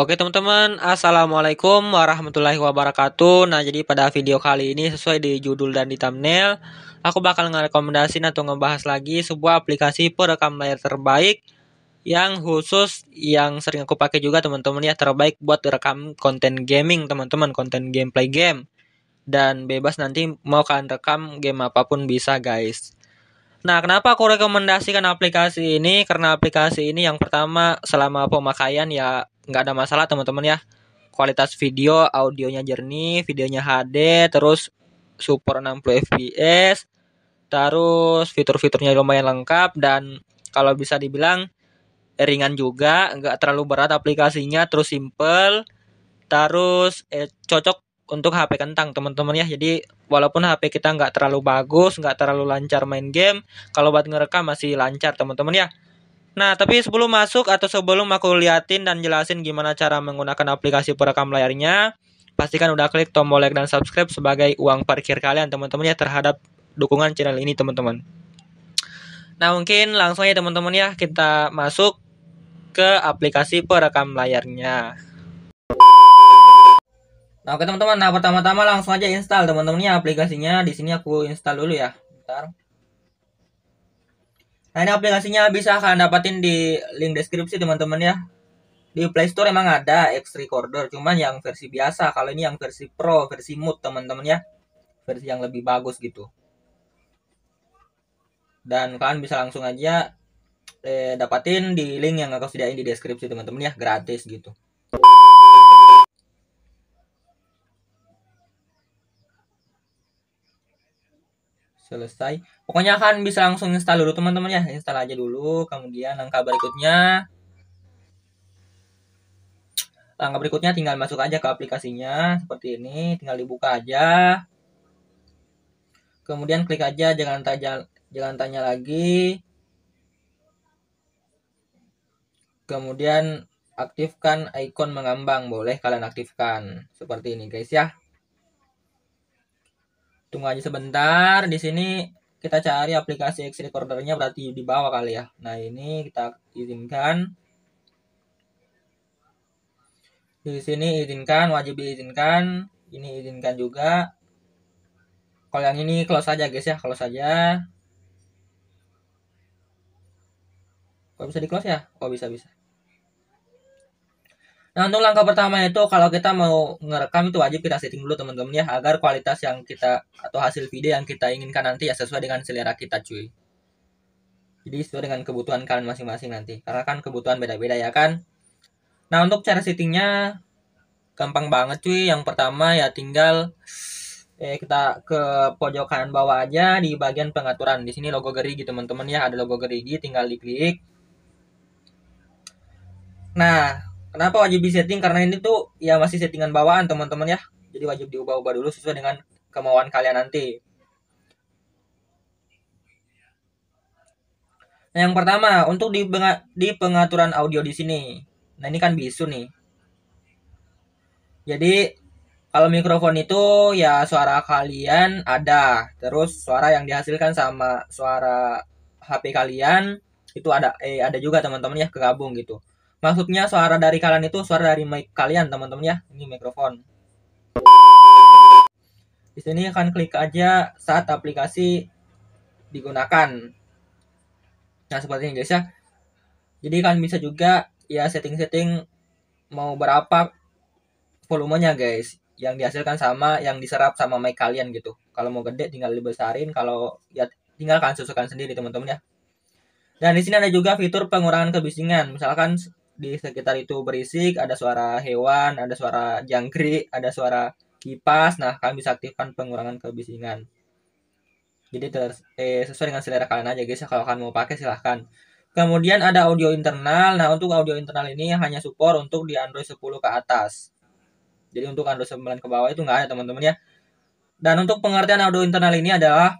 Oke teman-teman, Assalamualaikum warahmatullahi wabarakatuh Nah jadi pada video kali ini sesuai di judul dan di thumbnail Aku bakal ngerekomendasin atau ngebahas lagi sebuah aplikasi perekam layar terbaik Yang khusus yang sering aku pakai juga teman-teman ya Terbaik buat rekam konten gaming teman-teman, konten gameplay game Dan bebas nanti mau kalian rekam game apapun bisa guys Nah, kenapa aku rekomendasikan aplikasi ini? Karena aplikasi ini yang pertama selama pemakaian ya nggak ada masalah teman-teman ya. Kualitas video, audionya jernih, videonya HD, terus support 60 fps, terus fitur-fiturnya lumayan lengkap dan kalau bisa dibilang ringan juga, nggak terlalu berat aplikasinya, terus simple, terus eh, cocok untuk HP kentang teman-teman ya jadi walaupun HP kita nggak terlalu bagus nggak terlalu lancar main game kalau buat ngerekam masih lancar teman-teman ya Nah, tapi sebelum masuk atau sebelum aku liatin dan jelasin gimana cara menggunakan aplikasi perekam layarnya, pastikan udah klik tombol like dan subscribe sebagai uang parkir kalian teman-teman ya terhadap dukungan channel ini teman-teman. Nah, mungkin langsung aja teman-teman ya kita masuk ke aplikasi perekam layarnya. Nah, oke teman-teman. Nah, pertama-tama langsung aja install teman teman ya aplikasinya. Di sini aku install dulu ya. Bentar. Nah, ini aplikasinya bisa kalian dapatin di link deskripsi teman-teman ya. Di Play Store emang ada X Recorder, cuman yang versi biasa. Kalau ini yang versi Pro, versi Mood teman-teman ya. Versi yang lebih bagus gitu. Dan kalian bisa langsung aja eh, dapatin di link yang aku sediain di deskripsi teman-teman ya, gratis gitu. selesai pokoknya kan bisa langsung install dulu teman-teman ya install aja dulu kemudian langkah berikutnya langkah berikutnya tinggal masuk aja ke aplikasinya seperti ini tinggal dibuka aja kemudian klik aja jangan tanya jangan tanya lagi kemudian aktifkan ikon mengambang boleh kalian aktifkan seperti ini guys ya tunggu aja sebentar di sini kita cari aplikasi X recordernya berarti di bawah kali ya nah ini kita izinkan di sini izinkan wajib izinkan ini izinkan juga kalau yang ini close saja guys ya close saja kok bisa di close ya oh bisa bisa Nah untuk langkah pertama itu kalau kita mau ngerekam itu wajib kita setting dulu teman-teman ya agar kualitas yang kita atau hasil video yang kita inginkan nanti ya sesuai dengan selera kita cuy. Jadi sesuai dengan kebutuhan kalian masing-masing nanti karena kan kebutuhan beda-beda ya kan. Nah untuk cara settingnya gampang banget cuy. Yang pertama ya tinggal eh, kita ke pojok kanan bawah aja di bagian pengaturan. Di sini logo gerigi gitu, teman-teman ya ada logo gerigi tinggal diklik. Nah Kenapa wajib disetting? Karena ini tuh ya masih settingan bawaan teman-teman ya. Jadi wajib diubah-ubah dulu sesuai dengan kemauan kalian nanti. Nah, yang pertama untuk di, di pengaturan audio di sini. Nah ini kan bisu nih. Jadi kalau mikrofon itu ya suara kalian ada, terus suara yang dihasilkan sama suara HP kalian itu ada eh ada juga teman-teman ya kegabung gitu. Maksudnya suara dari kalian itu suara dari mic kalian teman-teman ya. Ini mikrofon. Di sini akan klik aja saat aplikasi digunakan. Nah seperti ini guys ya. Jadi kalian bisa juga ya setting-setting mau berapa volumenya guys yang dihasilkan sama yang diserap sama mic kalian gitu. Kalau mau gede tinggal dibesarin, kalau ya tinggal kalian sesuaikan sendiri teman-teman ya. Dan di sini ada juga fitur pengurangan kebisingan. Misalkan di sekitar itu berisik, ada suara hewan, ada suara jangkrik, ada suara kipas. Nah, kalian bisa aktifkan pengurangan kebisingan. Jadi ter eh, sesuai dengan selera kalian aja guys ya, kalau kalian mau pakai silahkan. Kemudian ada audio internal. Nah, untuk audio internal ini hanya support untuk di Android 10 ke atas. Jadi untuk Android 9 ke bawah itu nggak ada teman-teman ya. Dan untuk pengertian audio internal ini adalah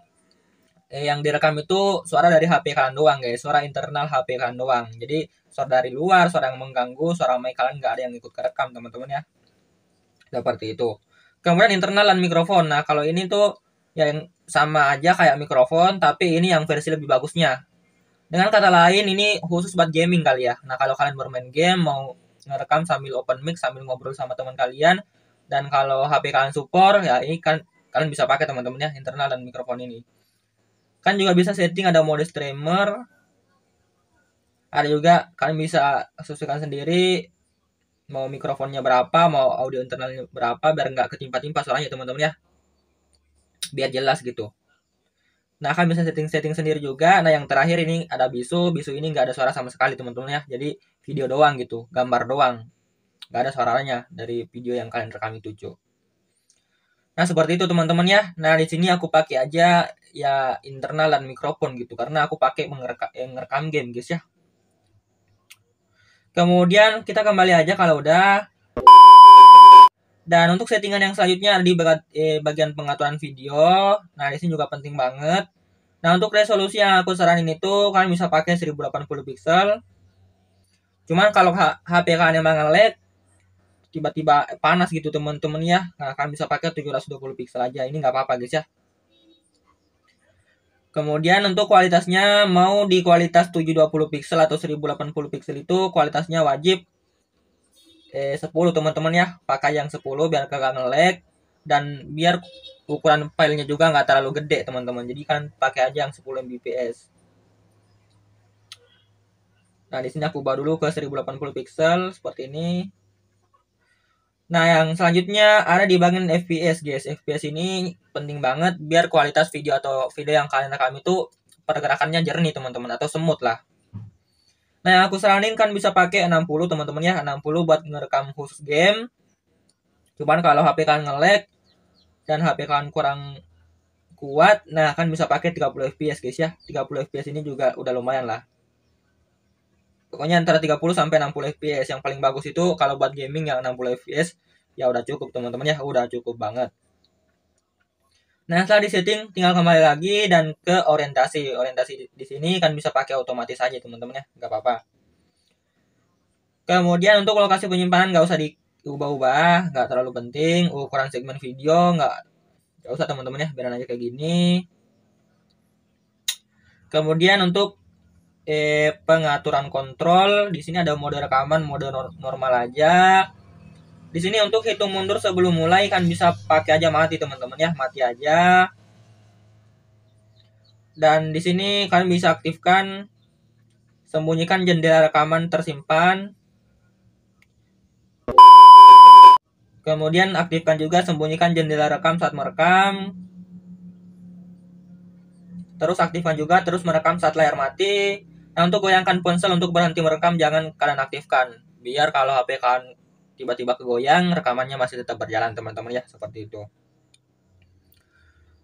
eh, yang direkam itu suara dari HP kalian doang guys suara internal HP kalian doang jadi suara dari luar suara yang mengganggu suara mic kalian nggak ada yang ikut kerekam teman-teman ya seperti itu kemudian internal dan mikrofon nah kalau ini tuh yang sama aja kayak mikrofon tapi ini yang versi lebih bagusnya dengan kata lain ini khusus buat gaming kali ya nah kalau kalian bermain game mau ngerekam sambil open mic sambil ngobrol sama teman kalian dan kalau HP kalian support ya ini kan kalian bisa pakai teman-teman ya internal dan mikrofon ini kan juga bisa setting ada mode streamer ada juga kalian bisa sesuaikan sendiri mau mikrofonnya berapa mau audio internalnya berapa biar nggak ketimpa-timpa suaranya teman-teman ya biar jelas gitu nah kan bisa setting-setting sendiri juga nah yang terakhir ini ada bisu bisu ini nggak ada suara sama sekali teman-teman ya jadi video doang gitu gambar doang nggak ada suaranya dari video yang kalian rekam itu cuy Nah, seperti itu teman-teman ya. Nah, di sini aku pakai aja ya internal dan mikrofon gitu karena aku pakai mengerekam eh, ngerekam game, guys ya. Kemudian kita kembali aja kalau udah dan untuk settingan yang selanjutnya di eh, bagian pengaturan video. Nah, di sini juga penting banget. Nah, untuk resolusi yang aku saranin itu kalian bisa pakai 1080 pixel. Cuman kalau HP kalian emang lag tiba-tiba panas gitu teman-teman ya nah, kalian bisa pakai 720 pixel aja ini nggak apa-apa guys ya kemudian untuk kualitasnya mau di kualitas 720 pixel atau 1080 pixel itu kualitasnya wajib eh, 10 teman-teman ya pakai yang 10 biar kagak ngelag dan biar ukuran filenya juga nggak terlalu gede teman-teman jadi kan pakai aja yang 10 mbps Nah, di sini aku ubah dulu ke 1080 pixel seperti ini. Nah, yang selanjutnya ada di bagian FPS, guys. FPS ini penting banget biar kualitas video atau video yang kalian rekam itu pergerakannya jernih, teman-teman, atau semut lah. Nah, yang aku saranin kan bisa pakai 60, teman-teman ya. 60 buat ngerekam khusus game. Cuman kalau HP kalian nge-lag dan HP kalian kurang kuat, nah kan bisa pakai 30 FPS, guys ya. 30 FPS ini juga udah lumayan lah pokoknya antara 30 sampai 60 fps yang paling bagus itu kalau buat gaming yang 60 fps ya udah cukup teman-teman ya udah cukup banget nah setelah disetting tinggal kembali lagi dan ke orientasi orientasi di, sini kan bisa pakai otomatis aja teman-teman ya nggak apa-apa kemudian untuk lokasi penyimpanan nggak usah diubah-ubah nggak terlalu penting ukuran uh, segmen video nggak nggak usah teman-teman ya biar aja kayak gini kemudian untuk Eh, pengaturan kontrol. Di sini ada mode rekaman, mode normal aja. Di sini untuk hitung mundur sebelum mulai kan bisa pakai aja mati teman-teman ya, mati aja. Dan di sini kalian bisa aktifkan sembunyikan jendela rekaman tersimpan. Kemudian aktifkan juga sembunyikan jendela rekam saat merekam. Terus aktifkan juga terus merekam saat layar mati. Nah, untuk goyangkan ponsel untuk berhenti merekam jangan kalian aktifkan. Biar kalau HP kalian tiba-tiba kegoyang, rekamannya masih tetap berjalan, teman-teman ya, seperti itu.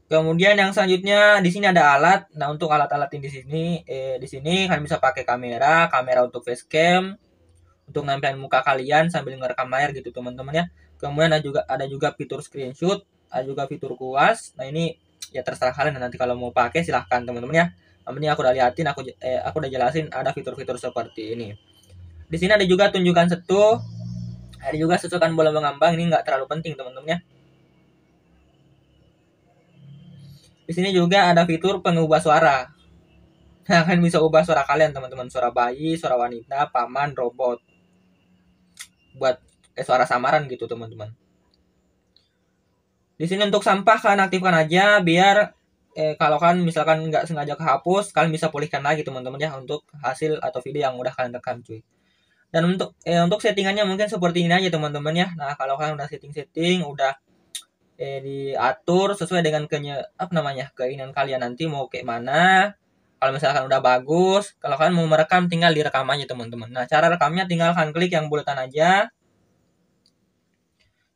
Kemudian yang selanjutnya di sini ada alat. Nah, untuk alat-alat di sini eh di sini kalian bisa pakai kamera, kamera untuk facecam untuk nempelin muka kalian sambil ngerekam layar gitu, teman-teman ya. Kemudian ada juga ada juga fitur screenshot, ada juga fitur kuas. Nah, ini ya terserah kalian nanti kalau mau pakai silahkan teman-teman ya ini aku udah liatin aku eh, aku udah jelasin ada fitur-fitur seperti ini di sini ada juga tunjukkan setu ada juga susukan bola mengambang ini nggak terlalu penting teman-teman ya di sini juga ada fitur pengubah suara nah, kalian bisa ubah suara kalian teman-teman suara bayi suara wanita paman robot buat eh, suara samaran gitu teman-teman di sini untuk sampah kalian aktifkan aja biar eh, kalau kan misalkan nggak sengaja kehapus kalian bisa pulihkan lagi teman-teman ya untuk hasil atau video yang udah kalian rekam cuy dan untuk eh, untuk settingannya mungkin seperti ini aja teman-teman ya nah kalau kalian udah setting-setting udah eh, diatur sesuai dengan kenya apa namanya keinginan kalian nanti mau kayak mana kalau misalkan udah bagus kalau kalian mau merekam tinggal direkam aja teman-teman nah cara rekamnya tinggal kalian klik yang bulatan aja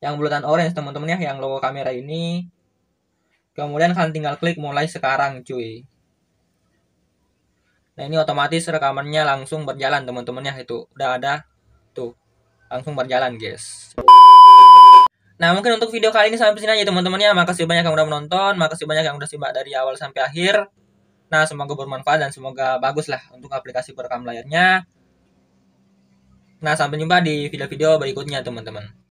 yang bulatan orange teman-teman ya yang logo kamera ini Kemudian kalian tinggal klik mulai sekarang cuy. Nah ini otomatis rekamannya langsung berjalan teman-teman ya itu udah ada tuh langsung berjalan guys. Nah mungkin untuk video kali ini sampai sini aja teman-teman ya. Makasih banyak yang udah menonton, makasih banyak yang udah simak dari awal sampai akhir. Nah semoga bermanfaat dan semoga bagus lah untuk aplikasi perekam layarnya. Nah sampai jumpa di video-video berikutnya teman-teman.